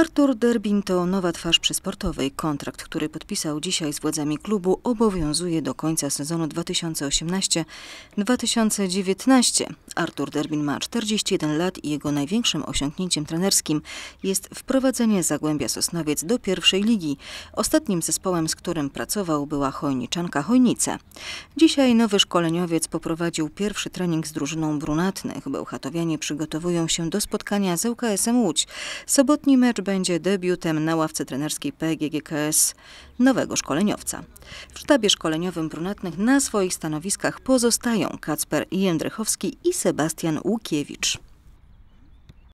Artur Derbin to nowa twarz przysportowej. Kontrakt, który podpisał dzisiaj z władzami klubu, obowiązuje do końca sezonu 2018-2019. Artur Derbin ma 41 lat i jego największym osiągnięciem trenerskim jest wprowadzenie Zagłębia Sosnowiec do pierwszej ligi. Ostatnim zespołem, z którym pracował była Chojniczanka Chojnice. Dzisiaj nowy szkoleniowiec poprowadził pierwszy trening z drużyną brunatnych. Bełchatowianie przygotowują się do spotkania z UKS-em Łódź. Sobotni mecz będzie debiutem na ławce trenerskiej PGGKS nowego szkoleniowca. W sztabie szkoleniowym brunatnych na swoich stanowiskach pozostają Kacper Jędrychowski i Sebastian Łukiewicz.